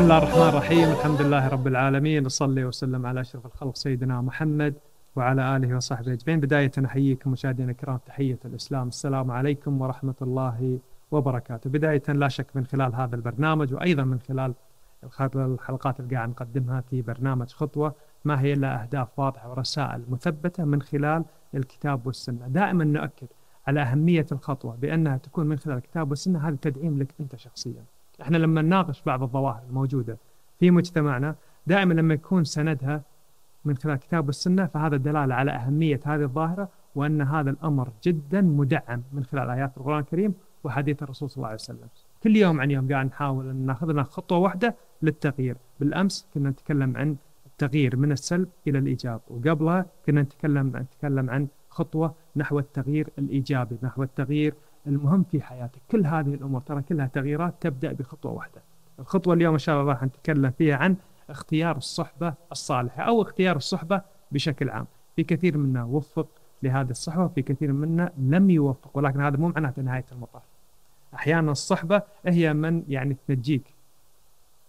بسم الله الرحمن الرحيم الحمد لله رب العالمين نصلي وسلم على أشرف الخلق سيدنا محمد وعلى آله وصحبه أجمعين بداية أحييكم مشاهدينا الكرام تحية الإسلام السلام عليكم ورحمة الله وبركاته بداية لا شك من خلال هذا البرنامج وأيضا من خلال الحلقات اللي قاعد نقدمها في برنامج خطوة ما هي إلا أهداف واضحة ورسائل مثبتة من خلال الكتاب والسنة دائما نؤكد على أهمية الخطوة بأنها تكون من خلال الكتاب والسنة هذا تدعيم لك أنت شخصياً احنا لما نناقش بعض الظواهر الموجوده في مجتمعنا دائما لما يكون سندها من خلال كتاب والسنه فهذا دلاله على اهميه هذه الظاهره وان هذا الامر جدا مدعم من خلال ايات القران الكريم وحديث الرسول صلى الله عليه وسلم. كل يوم عن يوم قاعد نحاول ان ناخذ خطوه واحده للتغيير، بالامس كنا نتكلم عن التغيير من السلب الى الايجاب، وقبلها كنا نتكلم نتكلم عن خطوه نحو التغيير الايجابي، نحو التغيير المهم في حياتك كل هذه الامور ترى كلها تغييرات تبدا بخطوه واحده الخطوه اليوم ان شاء الله راح نتكلم فيها عن اختيار الصحبه الصالحه او اختيار الصحبه بشكل عام في كثير منا وفق لهذه الصحبه في كثير منا لم يوفق ولكن هذا مو معناته نهايه المطاف احيانا الصحبه هي من يعني تنجيك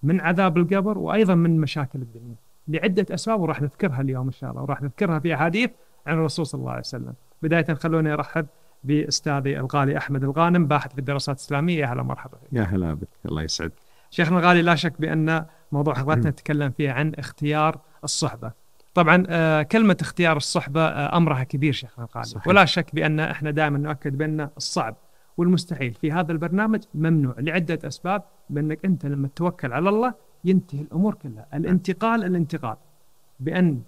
من عذاب القبر وايضا من مشاكل الدنيا لعده اسباب وراح نذكرها اليوم ان شاء الله وراح نذكرها في احاديث عن الرسول صلى الله عليه وسلم بدايه خلوني ارحب باستاذي الغالي احمد الغانم باحث في الدراسات الاسلاميه يا هلا مرحبا يا هلا بك الله يسعدك شيخنا الغالي لا شك بان موضوع حضرتنا نتكلم فيه عن اختيار الصحبه طبعا آه، كلمة اختيار الصحبة آه، أمرها كبير شيخنا الغالي صحيح. ولا شك بأن احنا دائما نؤكد بأن الصعب والمستحيل في هذا البرنامج ممنوع لعدة أسباب بأنك أنت لما تتوكل على الله ينتهي الأمور كلها نعم. الانتقال الانتقال بأن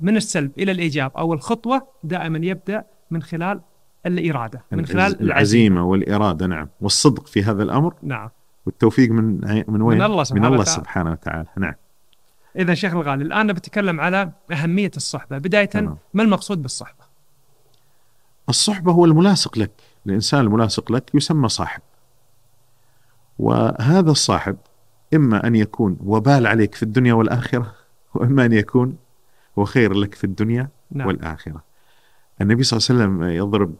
من السلب إلى الإيجاب أو الخطوة دائما يبدأ من خلال الاراده من خلال العزيمه, العزيمة والاراده نعم والصدق في هذا الامر نعم والتوفيق من من وين؟ من الله سبحانه, من الله سبحانه وتعالى نعم اذا شيخ الغالي الان بتكلم على اهميه الصحبه بدايه تمام. ما المقصود بالصحبه؟ الصحبه هو الملاصق لك الانسان الملاصق لك يسمى صاحب وهذا الصاحب اما ان يكون وبال عليك في الدنيا والاخره واما ان يكون وخير لك في الدنيا نعم. والاخره النبي صلى الله عليه وسلم يضرب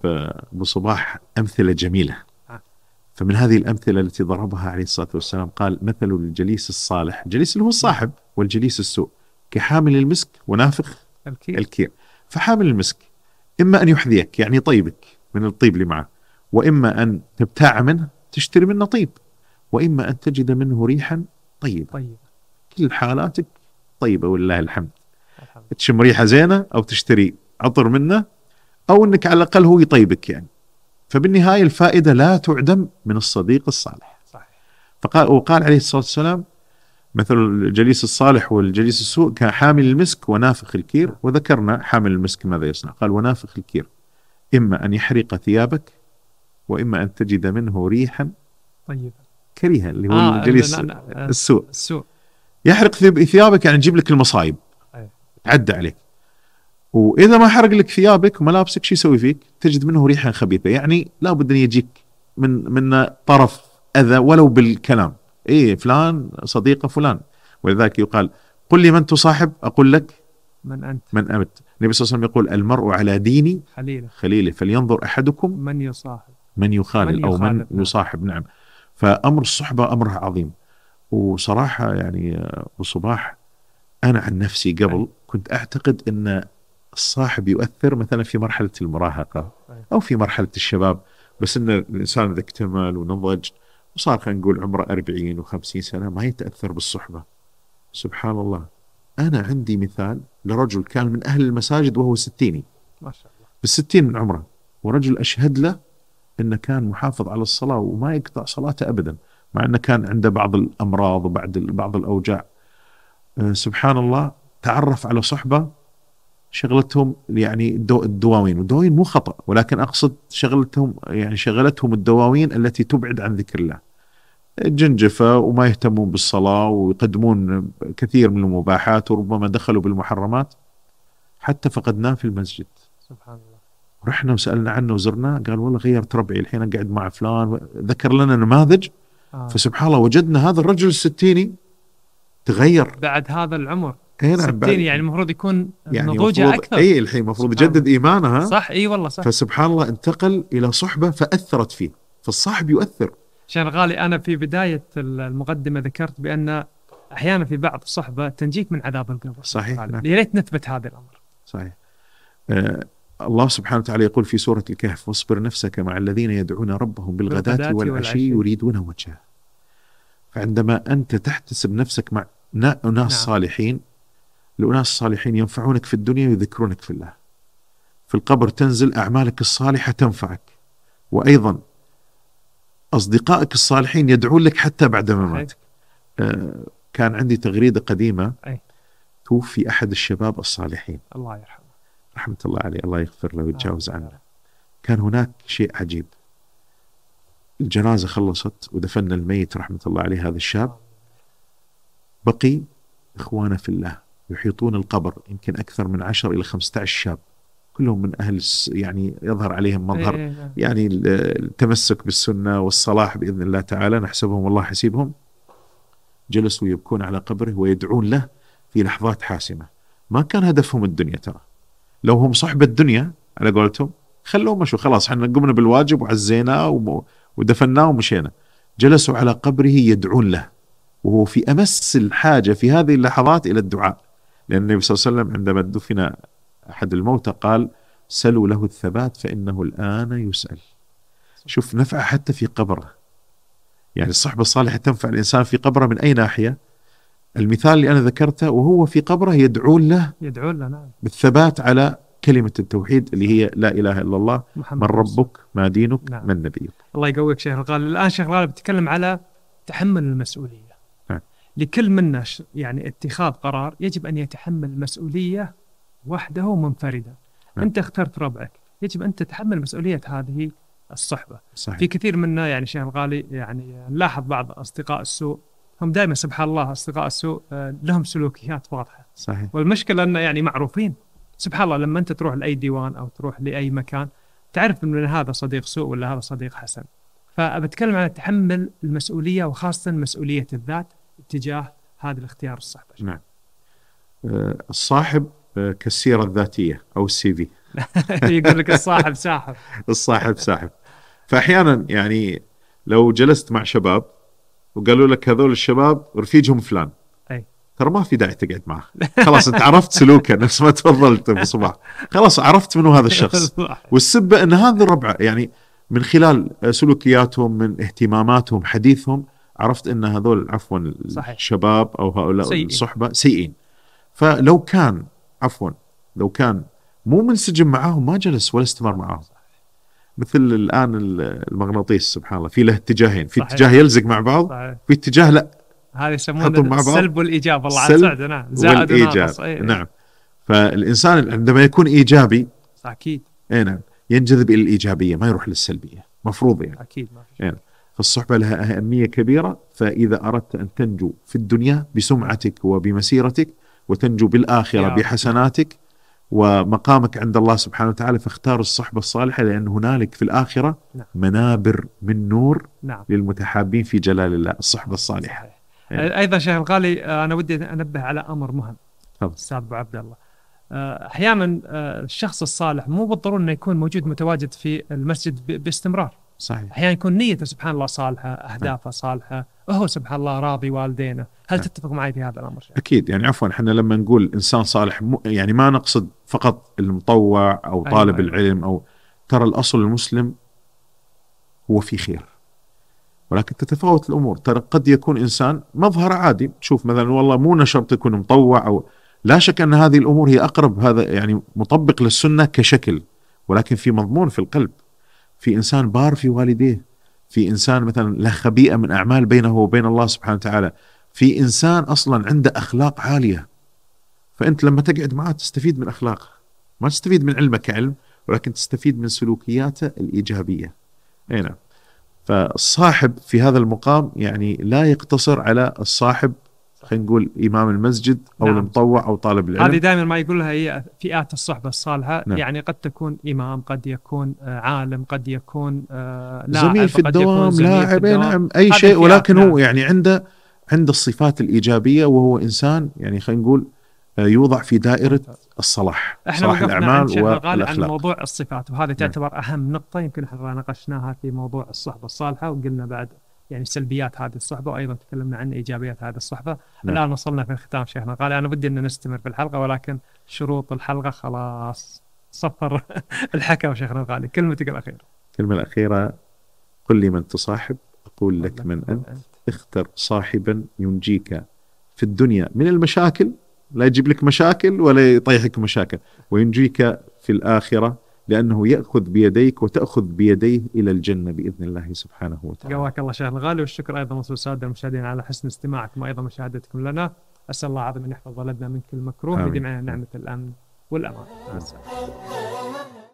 ابو صباح امثله جميله فمن هذه الامثله التي ضربها عليه الصلاه والسلام قال مثل الجليس الصالح، الجليس اللي هو الصاحب والجليس السوء كحامل المسك ونافخ الكير, الكير. فحامل المسك اما ان يحذيك يعني طيبك من الطيب اللي معه واما ان تبتاع منه تشتري منه طيب واما ان تجد منه ريحا طيبه طيب كل حالاتك طيبه ولله الحمد تشم ريحه زينه او تشتري عطر منه او انك على الاقل هو يطيبك يعني فبالنهايه الفائده لا تعدم من الصديق الصالح صحيح. فقال وقال عليه الصلاه والسلام مثل الجليس الصالح والجليس السوء كحامل المسك ونافخ الكير وذكرنا حامل المسك ماذا يصنع قال ونافخ الكير إما أن يحرق ثيابك وإما أن تجد منه ريحا طيبة كريها اللي هو آه الجليس السوء السوء يحرق ثيابك يعني يجيب لك المصايب تعدى عليك واذا ما حرق لك ثيابك وملابسك شو يسوي فيك؟ تجد منه ريحه خبيثه يعني لابد ان يجيك من من طرف اذى ولو بالكلام اي فلان صديقه فلان ولذلك يقال قل لي من تصاحب اقول لك من انت من انت النبي صلى الله عليه وسلم يقول المرء على ديني خليله خليله فلينظر احدكم من يصاحب من يخالل من او من نعم. يصاحب نعم فامر الصحبه امره عظيم وصراحه يعني ابو آه، صباح انا عن نفسي قبل كنت اعتقد ان الصاحب يؤثر مثلا في مرحله المراهقه او في مرحله الشباب بس ان الانسان اذا اكتمل ونضج وصار خلينا نقول عمره 40 و50 سنه ما يتاثر بالصحبه سبحان الله انا عندي مثال لرجل كان من اهل المساجد وهو ستيني ما شاء الله بالستين من عمره ورجل اشهد له انه كان محافظ على الصلاه وما يقطع صلاته ابدا مع انه كان عنده بعض الامراض وبعض بعض الاوجاع آه، سبحان الله تعرف على صحبه شغلتهم يعني الدو الدواوين والدواوين مو خطا ولكن اقصد شغلتهم يعني شغلتهم الدواوين التي تبعد عن ذكر الله جنجفة وما يهتمون بالصلاة ويقدمون كثير من المباحات وربما دخلوا بالمحرمات حتى فقدناه في المسجد سبحان الله رحنا وسألنا عنه وزرناه قال والله غيرت ربعي الحين أقعد مع فلان ذكر لنا نماذج آه. فسبحان الله وجدنا هذا الرجل الستيني تغير بعد هذا العمر 60 إيه، نعم، يعني المفروض يكون يعني نضوجه اكثر اي الحين المفروض يجدد ايمانها صح اي والله صح فسبحان الله انتقل الى صحبه فاثرت فيه فالصاحب يؤثر عشان غالي انا في بدايه المقدمه ذكرت بان احيانا في بعض الصحبه تنجيك من عذاب القبر صحيح نعم. يا ريت نثبت هذا الامر صحيح آه الله سبحانه وتعالى يقول في سوره الكهف واصبر نفسك مع الذين يدعون ربهم بالغداة والعشي يريدون وجهه فعندما انت تحتسب نفسك مع ناس نعم. صالحين الأناس الصالحين ينفعونك في الدنيا ويذكرونك في الله في القبر تنزل أعمالك الصالحة تنفعك وأيضا أصدقائك الصالحين يدعون لك حتى بعد مماتك آه كان عندي تغريدة قديمة أي. توفي أحد الشباب الصالحين الله يرحمه رحمة الله عليه الله يغفر له ويتجاوز عنه كان هناك شيء عجيب الجنازة خلصت ودفنا الميت رحمة الله عليه هذا الشاب بقي إخوانه في الله يحيطون القبر يمكن أكثر من 10 إلى 15 شاب كلهم من أهل يعني يظهر عليهم مظهر إيه، إيه. يعني التمسك بالسنة والصلاح بإذن الله تعالى نحسبهم والله حسيبهم جلسوا يبكون على قبره ويدعون له في لحظات حاسمة ما كان هدفهم الدنيا ترى لو هم صحب الدنيا على قولتهم خلوه مشوا خلاص احنا قمنا بالواجب وعزيناه ودفناه ومشينا جلسوا على قبره يدعون له وهو في امس الحاجه في هذه اللحظات الى الدعاء لأن النبي صلى الله عليه وسلم عندما دفن أحد الموتى قال سلوا له الثبات فإنه الآن يسأل شوف نفع حتى في قبره يعني الصحبة الصالحة تنفع الإنسان في قبره من أي ناحية المثال اللي أنا ذكرته وهو في قبره يدعون له يدعون له نعم بالثبات على كلمة التوحيد اللي هي لا إله إلا الله محمد من ربك ما دينك نعم. من نبيك الله يقويك شيخ قال الآن شيخ غالب تتكلم على تحمل المسؤولية لكل منا يعني اتخاذ قرار يجب ان يتحمل المسؤوليه وحده منفردا نعم. انت اخترت ربعك يجب ان تتحمل مسؤوليه هذه الصحبه صحيح. في كثير منا يعني شيخ الغالي يعني نلاحظ بعض اصدقاء السوء هم دائما سبحان الله اصدقاء السوء آه، لهم سلوكيات واضحه صحيح والمشكله انه يعني معروفين سبحان الله لما انت تروح لاي ديوان او تروح لاي مكان تعرف من هذا صديق سوء ولا هذا صديق حسن فبتكلم عن تحمل المسؤوليه وخاصه مسؤوليه الذات اتجاه هذا الاختيار الصعب نعم أه، الصاحب أه، كالسيره الذاتيه او السي في يقول لك الصاحب ساحب الصاحب ساحب فاحيانا يعني لو جلست مع شباب وقالوا لك هذول الشباب رفيجهم فلان اي ترى ما في داعي تقعد معه خلاص انت عرفت سلوكه نفس ما تفضلت ابو صباح خلاص عرفت منو هذا الشخص والسبه ان هذا الربع يعني من خلال سلوكياتهم من اهتماماتهم حديثهم عرفت ان هذول عفوا صحيح. الشباب او هؤلاء سيئين. الصحبه سيئين فلو كان عفوا لو كان مو منسجم معاهم ما جلس ولا استمر معاهم مثل الان المغناطيس سبحان الله في له اتجاهين في اتجاه يلزق مع بعض في اتجاه لا هذا يسمونه السلب والايجاب الله سعد نعم زائد والإيجاب. إيه. نعم فالانسان عندما يكون ايجابي اكيد اي نعم ينجذب الى الايجابيه ما يروح للسلبيه مفروض يعني اكيد ما في فالصحبة لها أهمية كبيرة فإذا أردت أن تنجو في الدنيا بسمعتك وبمسيرتك وتنجو بالآخرة بحسناتك ومقامك عند الله سبحانه وتعالى فاختار الصحبة الصالحة لأن هنالك في الآخرة نعم. منابر من نور نعم. للمتحابين في جلال الله الصحبة الصالحة أيضا شيخ الغالي آه، أنا ودي أنبه على أمر مهم أستاذ أبو عبد الله آه، أحيانا آه، الشخص الصالح مو بالضرورة أنه يكون موجود متواجد في المسجد باستمرار صحيح احيانا يكون نيته سبحان الله صالحه، نعم. اهدافه صالحه، وهو سبحان الله راضي والدينه، هل نعم. تتفق معي في هذا الامر؟ اكيد يعني عفوا احنا لما نقول انسان صالح يعني ما نقصد فقط المطوع او أيوة، طالب أيوة العلم او ترى الاصل المسلم هو في خير. ولكن تتفاوت الامور، ترى قد يكون انسان مظهر عادي، تشوف مثلا والله مو نشرط يكون مطوع او لا شك ان هذه الامور هي اقرب هذا يعني مطبق للسنه كشكل ولكن في مضمون في القلب في انسان بار في والديه في انسان مثلا له خبيئه من اعمال بينه وبين الله سبحانه وتعالى في انسان اصلا عنده اخلاق عاليه فانت لما تقعد معه تستفيد من اخلاقه ما تستفيد من علمه كعلم ولكن تستفيد من سلوكياته الايجابيه اي نعم فالصاحب في هذا المقام يعني لا يقتصر على الصاحب خلينا نقول امام المسجد او نعم. المطوع او طالب العلم هذه دائما ما يقولها هي فئات الصحبه الصالحه نعم. يعني قد تكون امام قد يكون آه، عالم قد يكون آه، لاعب زميل في الدوام لاعب نعم اي شيء ولكن نعم. هو يعني عنده عنده الصفات الايجابيه وهو انسان يعني خلينا نقول آه، يوضع في دائرة الصلاح احنا صلاح الأعمال والأخلاق عن موضوع الصفات وهذه نعم. تعتبر أهم نقطة يمكن احنا ناقشناها في موضوع الصحبة الصالحة وقلنا بعد يعني سلبيات هذه الصحبه وايضا تكلمنا عن ايجابيات هذه الصحبه نعم. الان وصلنا في الختام شيخنا قال انا ودي ان نستمر في الحلقه ولكن شروط الحلقه خلاص صفر الحكم شيخنا الغالي كلمتك الاخيره الكلمه الاخيره قل لي من تصاحب اقول لك من انت اختر صاحبا ينجيك في الدنيا من المشاكل لا يجيب لك مشاكل ولا يطيحك مشاكل وينجيك في الاخره لأنه يأخذ بيديك وتأخذ بيديه إلى الجنة بإذن الله سبحانه وتعالى جواك الله شيخ الغالي والشكر أيضا وصول السادة المشاهدين على حسن استماعكم وأيضا مشاهدتكم لنا أسأل الله العظيم أن يحفظ بلدنا من كل مكروه ويديم علينا نعمة الأمن والأمان